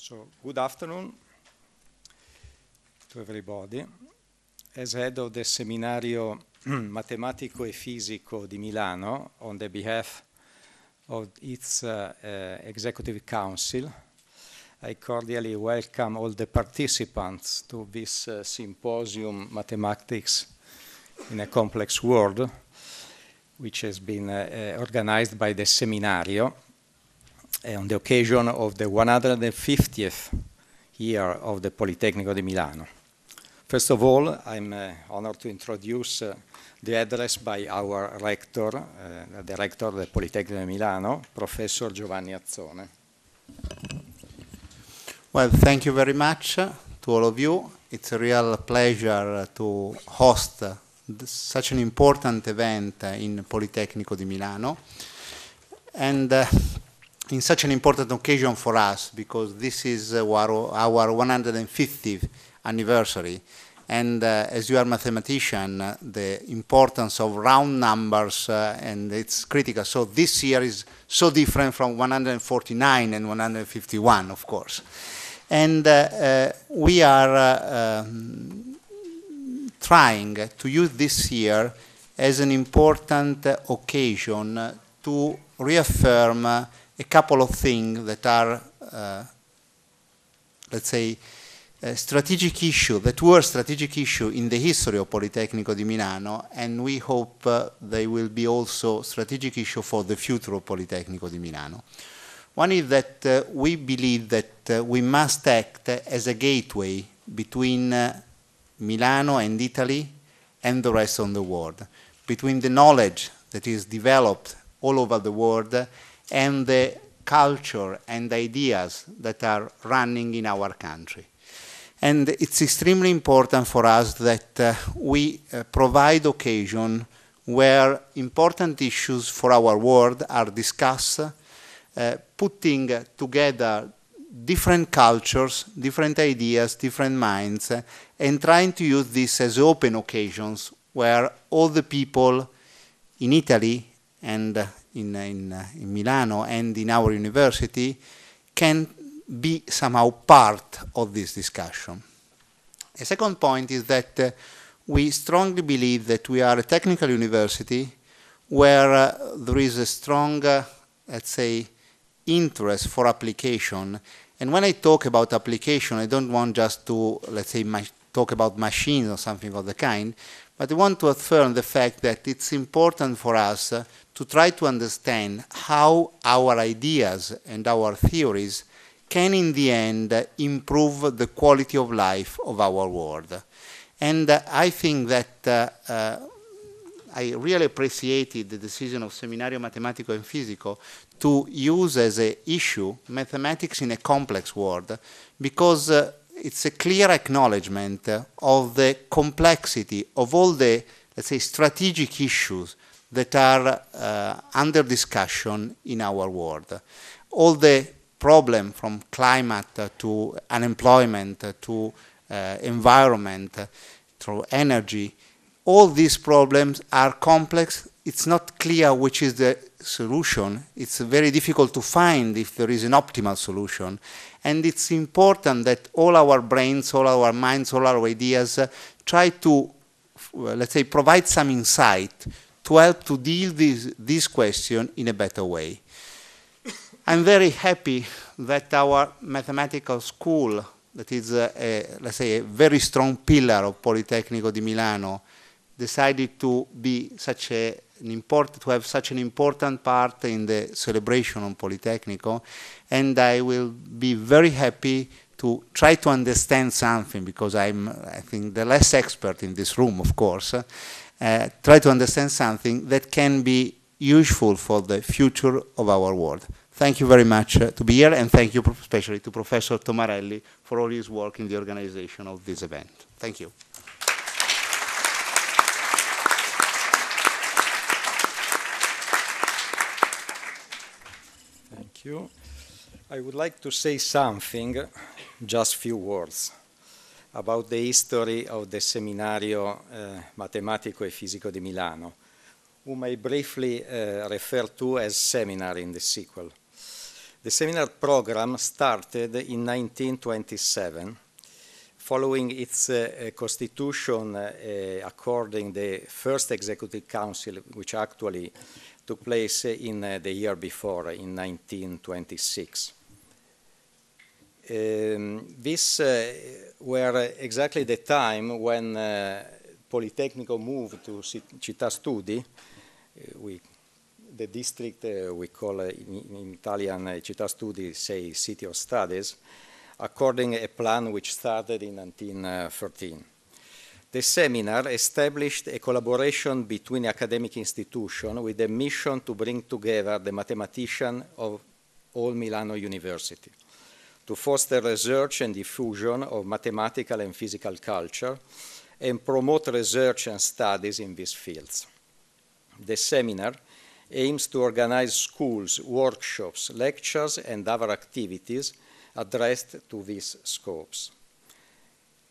So, good afternoon to everybody. As head of the Seminario Matematico e Fisico di Milano, on the behalf of its uh, uh, Executive Council, I cordially welcome all the participants to this uh, symposium, Mathematics in a Complex World, which has been uh, uh, organized by the Seminario Eh, on the occasion of the 150th year of the Politecnico di Milano. First of all, I'm uh, honored to introduce uh, the address by our rector, uh, the rector of the Politecnico di Milano, Professor Giovanni Azzone. Well, thank you very much to all of you. It's a real pleasure to host such an important event in Politecnico di Milano. And in such an important occasion for us because this is our, our 150th anniversary. And uh, as you are a mathematician, uh, the importance of round numbers uh, and it's critical. So this year is so different from 149 and 151, of course. And uh, uh, we are uh, um, trying to use this year as an important occasion to reaffirm a couple of things that are, uh, let's say, a uh, strategic issue that were strategic issue in the history of Politecnico di Milano, and we hope uh, they will be also strategic issue for the future of Politecnico di Milano. One is that uh, we believe that uh, we must act as a gateway between uh, Milano and Italy and the rest of the world, between the knowledge that is developed all over the world and the culture and ideas that are running in our country. And it's extremely important for us that uh, we uh, provide occasion where important issues for our world are discussed, uh, putting together different cultures, different ideas, different minds, uh, and trying to use this as open occasions where all the people in Italy and in, in, uh, in Milano and in our university can be somehow part of this discussion. A second point is that uh, we strongly believe that we are a technical university where uh, there is a strong, uh, let's say, interest for application. And when I talk about application, I don't want just to, let's say, talk about machines or something of the kind, but I want to affirm the fact that it's important for us to try to understand how our ideas and our theories can, in the end, improve the quality of life of our world. And uh, I think that uh, uh, I really appreciated the decision of Seminario Matematico and Fisico to use as an issue mathematics in a complex world because uh, it's a clear acknowledgement of the complexity of all the, let's say, strategic issues that are uh, under discussion in our world. All the problem from climate to unemployment to uh, environment through energy, all these problems are complex. It's not clear which is the solution. It's very difficult to find if there is an optimal solution. And it's important that all our brains, all our minds, all our ideas uh, try to, let's say, provide some insight to help to deal this, this question in a better way. I'm very happy that our mathematical school, that is, a, uh, a, let's say, a very strong pillar of Politecnico di Milano, decided to be such a import, to have such an important part in the celebration on Politecnico, and I will be very happy to try to understand something because I'm, I think, the less expert in this room, of course. Uh, try to understand something that can be useful for the future of our world. Thank you very much uh, to be here, and thank you especially to Professor Tomarelli for all his work in the organization of this event. Thank you. Thank you. I would like to say something, just a few words, about the history of the Seminario uh, Matematico e Fisico di Milano, whom I briefly uh, refer to as seminar in the sequel. The seminar program started in 1927 following its uh, uh constitution uh, uh, according the first executive council which actually took place uh, in uh, the year before in 1926 um, this were exactly the time when Politecnico moved to Città Studi we the district we call in, in, Italian Città Studi say city of studies according a plan which started in 1913. The seminar established a collaboration between academic institutions with a mission to bring together the mathematicians of all Milano University to foster research and diffusion of mathematical and physical culture and promote research and studies in these fields. The seminar aims to organize schools, workshops, lectures, and other activities addressed to these scopes.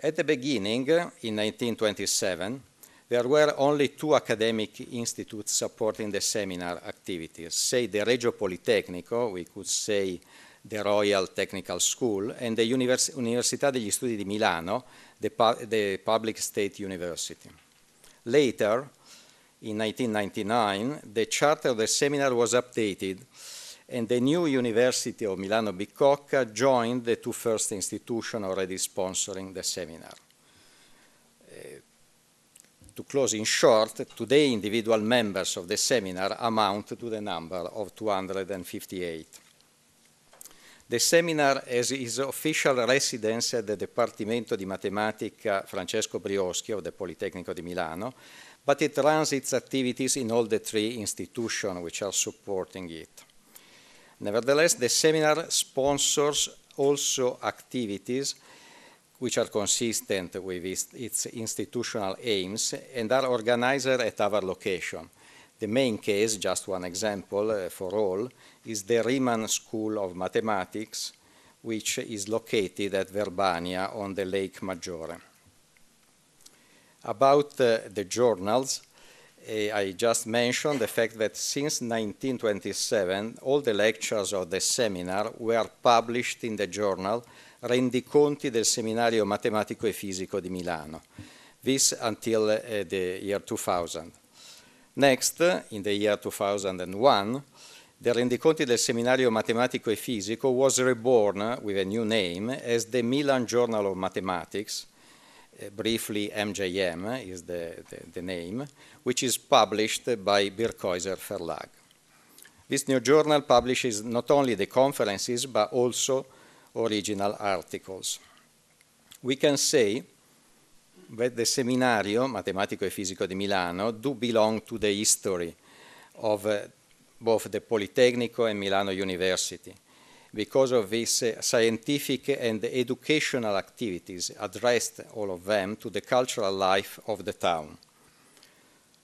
At the beginning, in 1927, there were only two academic institutes supporting the seminar activities, say the Regio Politecnico, we could say the Royal Technical School, and the Univers Università degli Studi di Milano, the, pu the public state university. Later, in 1999, the charter of the seminar was updated and the new University of Milano Bicocca joined the two first institutions already sponsoring the seminar. Uh, to close in short, today individual members of the seminar amount to the number of 258. The seminar has its official residence at the Dipartimento di Matematica Francesco Brioschi of the Politecnico di Milano, but it runs its activities in all the three institutions which are supporting it. Nevertheless, the seminar sponsors also activities which are consistent with its institutional aims and are organized at our location. The main case, just one example uh, for all, is the Riemann School of Mathematics, which is located at Verbania on the Lake Maggiore. About uh, the journals, Eh, I just mentioned the fact that since 1927, all the lectures of the seminar were published in the journal Rendiconti del Seminario Matematico e Fisico di Milano. This until uh, the year 2000. Next, in the year 2001, the Rendiconti del Seminario Matematico e Fisico was reborn with a new name as the Milan Journal of Mathematics, uh, briefly MJM is the, the, the, name, which is published by Birkhäuser Verlag. This new journal publishes not only the conferences but also original articles. We can say that the Seminario Matematico e Fisico di Milano do belong to the history of uh, both the Politecnico and Milano University because of these uh, scientific and educational activities addressed all of them to the cultural life of the town.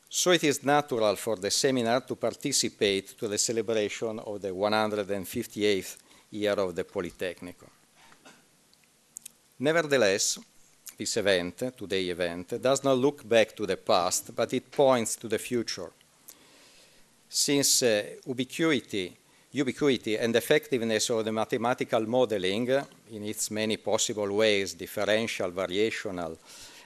So it is natural for the seminar to participate to the celebration of the 158th year of the Politecnico. Nevertheless, this event, today event, does not look back to the past, but it points to the future. Since uh, ubiquity ubiquity and effectiveness of the mathematical modeling in its many possible ways, differential, variational,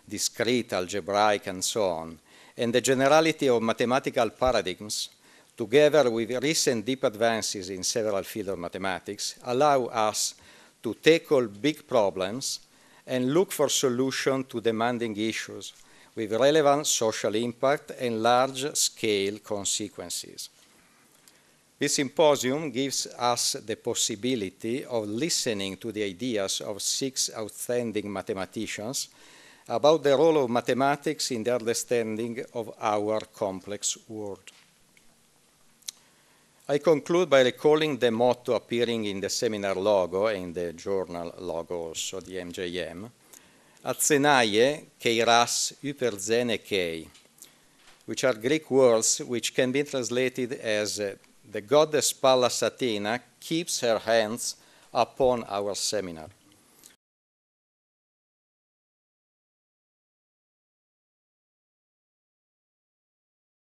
discrete, algebraic, and so on, and the generality of mathematical paradigms, together with recent deep advances in several fields of mathematics, allow us to tackle big problems and look for solutions to demanding issues with relevant social impact and large-scale consequences. This symposium gives us the possibility of listening to the ideas of six outstanding mathematicians about the role of mathematics in the understanding of our complex world. I conclude by recalling the motto appearing in the seminar logo and the journal logo also, the MJM, Atsenaie keiras hyperzene kei, which are Greek words which can be translated as the goddess Pallas Athena keeps her hands upon our seminar.